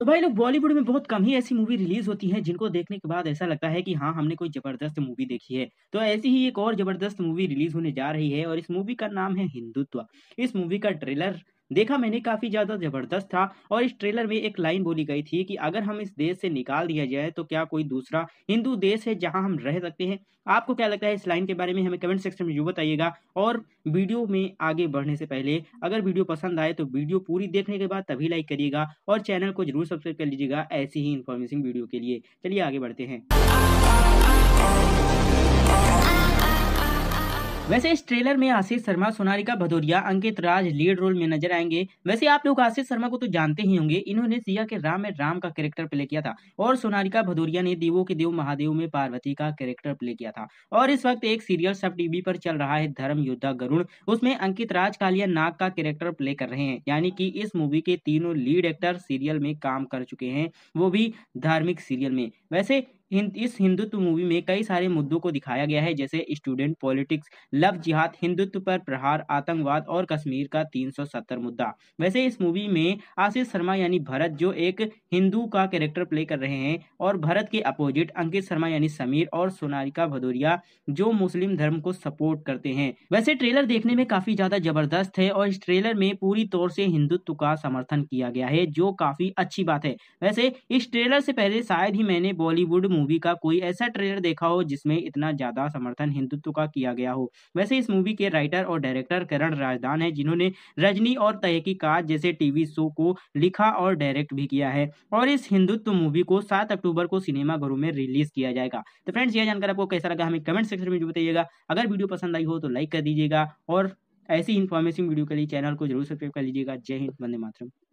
तो भाई लोग बॉलीवुड में बहुत कम ही ऐसी मूवी रिलीज होती है जिनको देखने के बाद ऐसा लगता है कि हाँ हमने कोई जबरदस्त मूवी देखी है तो ऐसी ही एक और जबरदस्त मूवी रिलीज होने जा रही है और इस मूवी का नाम है हिंदुत्व इस मूवी का ट्रेलर देखा मैंने काफ़ी ज़्यादा ज़बरदस्त था और इस ट्रेलर में एक लाइन बोली गई थी कि अगर हम इस देश से निकाल दिया जाए तो क्या कोई दूसरा हिंदू देश है जहाँ हम रह सकते हैं आपको क्या लगता है इस लाइन के बारे में हमें कमेंट सेक्शन में जरूर बताइएगा और वीडियो में आगे बढ़ने से पहले अगर वीडियो पसंद आए तो वीडियो पूरी देखने के बाद तभी लाइक करिएगा और चैनल को जरूर सब्सक्राइब कर लीजिएगा ऐसी ही इन्फॉर्मेशन वीडियो के लिए चलिए आगे बढ़ते हैं वैसे इस ट्रेलर में आशीष शर्मा सोनालिका भदौरिया अंकित राज लीड रोल में नजर आएंगे वैसे आप लोग आशीष शर्मा को तो जानते ही होंगे इन्होंने सिया के राम में राम का कैरेक्टर प्ले किया था और सोनालिका भदौरिया ने देवो के देव महादेव में पार्वती का कैरेक्टर प्ले किया था और इस वक्त एक सीरियल सब टीवी पर चल रहा है धर्म योद्धा गरुण उसमें अंकित राज कालिया नाग का कैरेक्टर प्ले कर रहे हैं यानी की इस मूवी के तीनों लीड एक्टर सीरियल में काम कर चुके हैं वो भी धार्मिक सीरियल में वैसे इस हिंदुत्व मूवी में कई सारे मुद्दों को दिखाया गया है जैसे स्टूडेंट पॉलिटिक्स लव जिहाद हिंदुत्व पर प्रहार आतंकवाद और कश्मीर का 370 मुद्दा वैसे इस मूवी में आशीष शर्मा यानी भरत जो एक हिंदू का कैरेक्टर प्ले कर रहे हैं और भरत के अपोजिट अंकित शर्मा यानी समीर और सोनालिका भदौरिया जो मुस्लिम धर्म को सपोर्ट करते हैं वैसे ट्रेलर देखने में काफी ज्यादा जबरदस्त है और इस ट्रेलर में पूरी तौर से हिंदुत्व का समर्थन किया गया है जो काफी अच्छी बात है वैसे इस ट्रेलर से पहले शायद ही मैंने बॉलीवुड मूवी का कोई ऐसा ट्रेलर देखा हो जिसमें इतना ज्यादा समर्थन हिंदुत्व का किया गया हो वैसे इस मूवी के राइटर और डायरेक्टर करण राजदान है जिन्होंने रजनी और तहकीकात जैसे टीवी शो को लिखा और डायरेक्ट भी किया है और इस हिंदुत्व मूवी को सात अक्टूबर को सिनेमा घरों में रिलीज किया जाएगा तो फ्रेंड्स यह जानकर आपको कैसा लगा हमें कमेंट सेक्शन में बताइएगा अगर वीडियो पसंद आई हो तो लाइक कर दीजिएगा और ऐसी इन्फॉर्मेशन वीडियो के लिए चैनल को जरूर सब्सक्राइब कर लीजिएगा जय हिंद वंदे मातरम